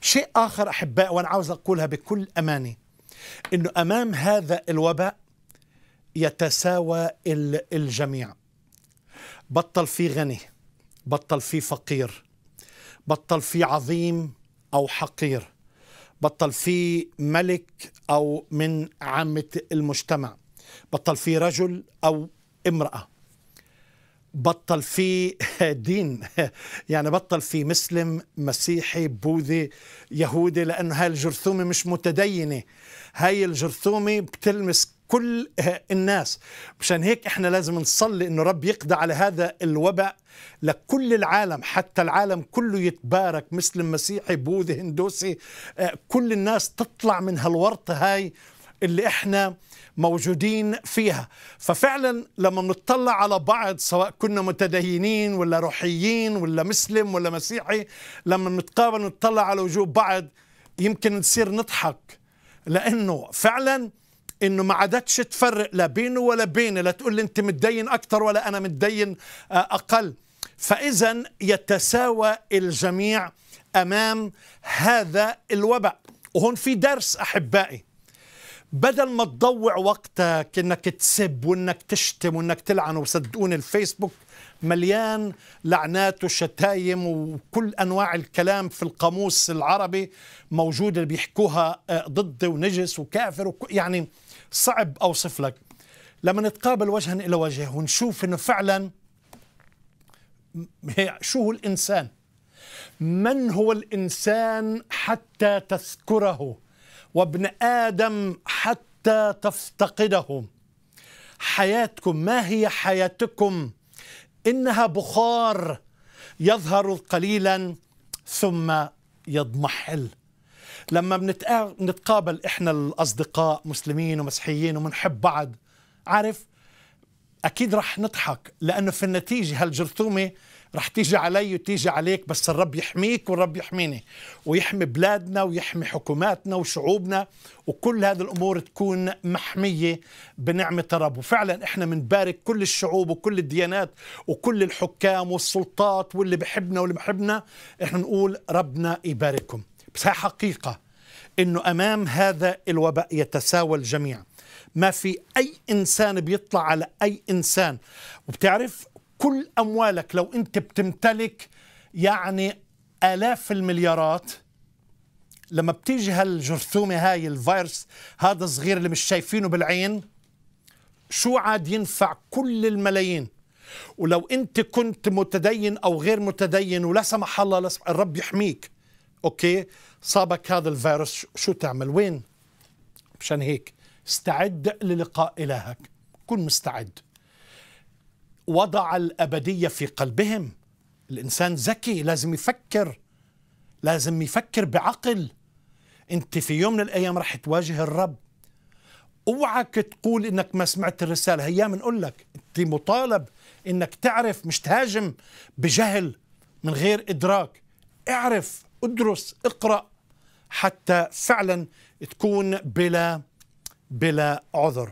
شيء آخر أحباء وأنا عاوز أقولها بكل أمانة أنه أمام هذا الوباء يتساوى الجميع بطل في غني بطل في فقير بطل في عظيم أو حقير بطل في ملك أو من عامة المجتمع بطل في رجل أو امرأة بطل في دين يعني بطل في مسلم مسيحي بوذي يهودي لأنه هاي الجرثومة مش متدينة هاي الجرثومة بتلمس كل الناس مشان هيك احنا لازم نصلي انه رب يقضى على هذا الوباء لكل العالم حتى العالم كله يتبارك مسلم مسيحي بوذي هندوسي آه، كل الناس تطلع من هالورطة هاي اللي احنا موجودين فيها ففعلا لما نطلع على بعض سواء كنا متدينين ولا روحيين ولا مسلم ولا مسيحي لما نتقابل نطلع على وجوه بعض يمكن نصير نضحك لانه فعلا انه ما عادتش تفرق لا بينه ولا بينه لا تقول لي انت متدين اكثر ولا انا متدين آه، اقل فاذا يتساوى الجميع امام هذا الوباء وهون في درس احبائي بدل ما تضوع وقتك انك تسب وانك تشتم وانك تلعن وصدقوني الفيسبوك مليان لعنات وشتايم وكل انواع الكلام في القاموس العربي موجود اللي بيحكوها آه، ضد ونجس وكافر وك... يعني صعب اوصف لك لما نتقابل وجها الى وجه ونشوف انه فعلا شو هو الانسان من هو الانسان حتى تذكره وابن آدم حتى تفتقدهم حياتكم ما هي حياتكم إنها بخار يظهر قليلا ثم يضمحل لما بنتقابل إحنا الأصدقاء مسلمين ومسيحيين ومنحب بعض عارف اكيد رح نضحك لانه في النتيجه هالجرثومه رح تيجي علي وتيجي عليك بس الرب يحميك والرب يحميني ويحمي بلادنا ويحمي حكوماتنا وشعوبنا وكل هذه الامور تكون محميه بنعمه الرب وفعلا احنا بنبارك كل الشعوب وكل الديانات وكل الحكام والسلطات واللي بحبنا واللي بحبنا احنا نقول ربنا يبارككم بس هي حقيقه انه امام هذا الوباء يتساوى الجميع ما في أي إنسان بيطلع على أي إنسان وبتعرف كل أموالك لو أنت بتمتلك يعني آلاف المليارات لما بتيجي هالجرثومة هاي الفيروس هذا الصغير اللي مش شايفينه بالعين شو عاد ينفع كل الملايين ولو انت كنت متدين او غير متدين ولا سمح الله الرب يحميك اوكي صابك هذا الفيروس شو تعمل وين مشان هيك استعد للقاء إلهك كن مستعد وضع الأبدية في قلبهم الإنسان ذكي لازم يفكر لازم يفكر بعقل أنت في يوم من الأيام رح تواجه الرب اوعك تقول انك ما سمعت الرساله هي بنقول لك انت مطالب انك تعرف مش تهاجم بجهل من غير ادراك اعرف ادرس اقرا حتى فعلا تكون بلا بلا عذر